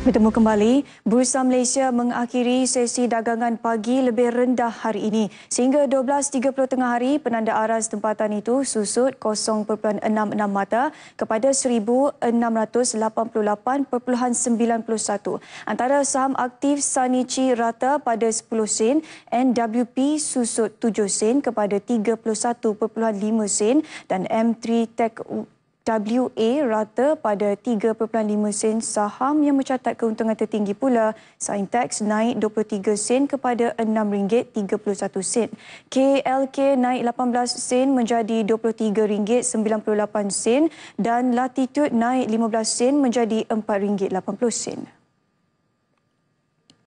Bertemu kembali, Bursa Malaysia mengakhiri sesi dagangan pagi lebih rendah hari ini. Sehingga 12.30 tengah hari, penanda aras tempatan itu susut 0.66 mata kepada 1,688.91. Antara saham aktif Sanichi rata pada 10 sen, NWP susut 7 sen kepada 31.5 sen dan M3 Tech WA rata pada 3.5 sen saham yang mencatat keuntungan tertinggi pula. Saintex naik 23 sen kepada RM6.31. KLK naik 18 sen menjadi RM23.98 dan Latitude naik 15 sen menjadi RM4.80.